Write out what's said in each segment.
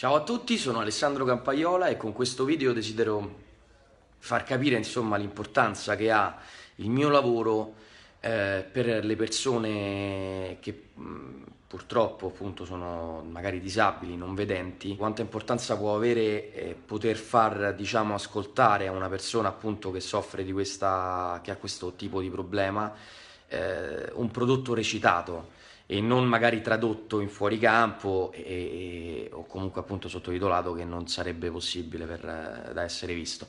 Ciao a tutti, sono Alessandro Campaiola e con questo video desidero far capire insomma l'importanza che ha il mio lavoro eh, per le persone che mh, purtroppo appunto sono magari disabili, non vedenti, quanta importanza può avere eh, poter far diciamo ascoltare a una persona appunto che soffre di questa che ha questo tipo di problema eh, un prodotto recitato e non magari tradotto in fuoricampo e, e comunque appunto sottotitolato che non sarebbe possibile per, eh, da essere visto.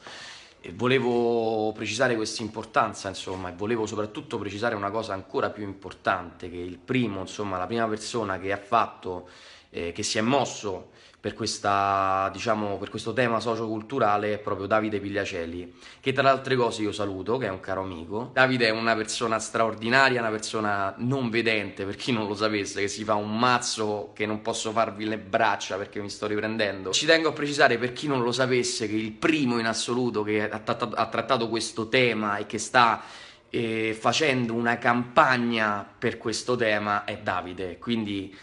E volevo precisare questa importanza, insomma, e volevo soprattutto precisare una cosa ancora più importante, che il primo, insomma, la prima persona che ha fatto eh, che si è mosso per, questa, diciamo, per, questo tema socioculturale è proprio Davide Pigliacelli, che tra le altre cose io saluto, che è un caro amico. Davide è una persona straordinaria, una persona non vedente, per chi non lo sapesse, che si fa un mazzo che non posso farvi le braccia perché mi sto riprendendo. Ci tengo a precisare, per chi non lo sapesse, che il primo in assoluto che ha, trattato, ha trattato questo tema e che sta eh, facendo una campagna per questo tema è Davide, quindi...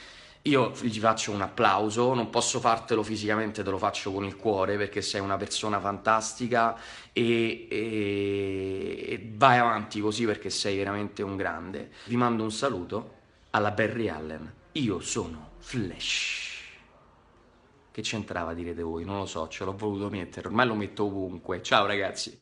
Io gli faccio un applauso, non posso fartelo fisicamente, te lo faccio con il cuore perché sei una persona fantastica e, e, e vai avanti così perché sei veramente un grande. Vi mando un saluto alla Barry Allen. Io sono Flash. Che c'entrava direte voi? Non lo so, ce l'ho voluto mettere, ormai lo metto ovunque. Ciao ragazzi.